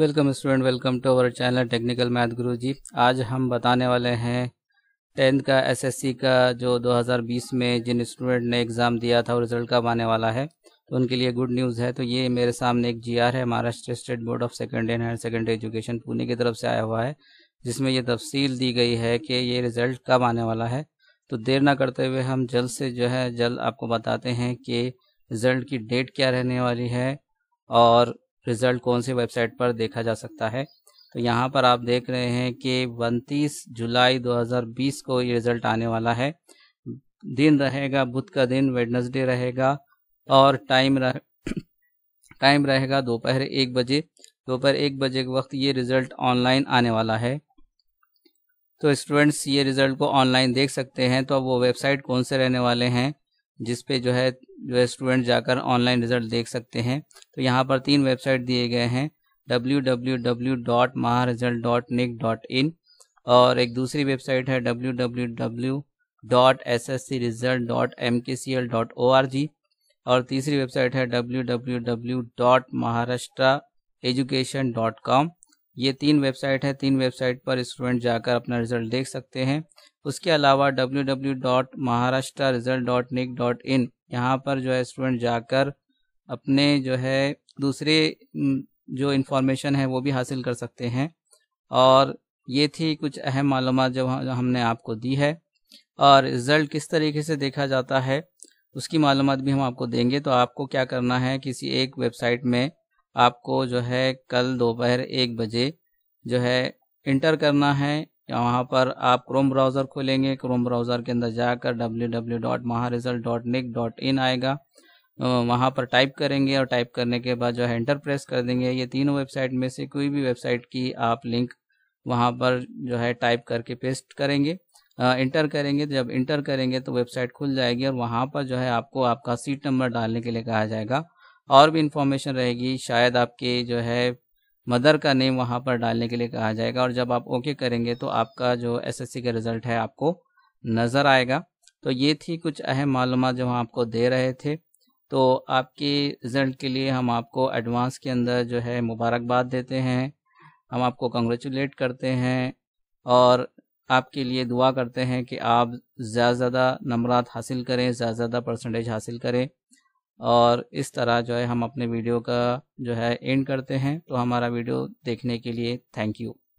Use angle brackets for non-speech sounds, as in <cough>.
welcome student welcome to our channel technical math Guru ji आज हम बताने वाले हैं टेंथ का एसएससी का जो 2020 में जिन स्टूडेंट ने एग्ज़ाम दिया था और रिजल्ट कब आने वाला है तो उनके लिए गुड न्यूज़ है तो ये मेरे सामने एक जीआर है Maharashtra state board of second and higher secondary education Pune की तरफ से आया हुआ है जिसमें यह तफसील दी गई है कि ये रिज़ल्ट कब आने वाला है तो देर ना करते हुए हम जल्द से जो है जल्द आपको बताते हैं कि रिज़ल्ट की डेट क्या रहने वाली है और रिजल्ट कौन से वेबसाइट पर देखा जा सकता है तो यहाँ पर आप देख रहे हैं कि 29 जुलाई 2020 को ये रिजल्ट आने वाला है दिन रहेगा बुध का दिन वेडनसडे रहेगा और टाइम रह <coughs> टाइम रहेगा दोपहर एक बजे दोपहर एक बजे के वक्त ये रिजल्ट ऑनलाइन आने वाला है तो स्टूडेंट्स ये रिजल्ट को ऑनलाइन देख सकते हैं तो अब वो वेबसाइट कौन से रहने वाले हैं जिस पे जो है जो है स्टूडेंट जाकर ऑनलाइन रिजल्ट देख सकते हैं तो यहाँ पर तीन वेबसाइट दिए गए हैं W W W dot dot dot in और एक दूसरी वेबसाइट है W W W dot S S C result dot M K C L dot O R G और तीसरी वेबसाइट है W W W dot Maharashtra education dot com ये तीन website है तीन वेबसाइट पर स्टूडेंट जाकर अपना रिजल्ट देख सकते हैं उसके अलावा W W dot Maharashtra result nic dot in यहाँ पर जो है स्टूडेंट जाकर अपने जो है दूसरे जो इन्फॉर्मेशन है वो भी हासिल कर सकते हैं और ये थी कुछ अहम मालूम जो हमने आपको दी है और रिज़ल्ट किस तरीके से देखा जाता है उसकी मालूम भी हम आपको देंगे तो आपको क्या करना है किसी एक वेबसाइट में आपको जो है कल दोपहर एक बजे जो है इंटर करना है वहाँ पर आप क्रोम ब्राउज़र खोलेंगे क्रोम ब्राउज़र के अंदर जाकर इन आएगा वहाँ पर टाइप करेंगे और टाइप करने के बाद जो है इंटर प्रेस कर देंगे ये तीनों वेबसाइट में से कोई भी वेबसाइट की आप लिंक वहाँ पर जो है टाइप करके पेस्ट करेंगे इंटर करेंगे जब इंटर करेंगे तो वेबसाइट खुल जाएगी और वहाँ पर जो है आपको आपका सीट नंबर डालने के लिए कहा जाएगा और भी इंफॉर्मेशन रहेगी शायद आपके जो है मदर का नेम वहाँ पर डालने के लिए कहा जाएगा और जब आप ओके करेंगे तो आपका जो एसएससी का रिजल्ट है आपको नज़र आएगा तो ये थी कुछ अहम मालूम जो हम आपको दे रहे थे तो आपके रिजल्ट के लिए हम आपको एडवांस के अंदर जो है मुबारकबाद देते हैं हम आपको कंग्रेचुलेट करते हैं और आपके लिए दुआ करते हैं कि आप ज़्यादा ज़्यादा नंबरात हासिल करें ज़्यादा ज़्यादा परसेंटेज हासिल करें और इस तरह जो है हम अपने वीडियो का जो है एंड करते हैं तो हमारा वीडियो देखने के लिए थैंक यू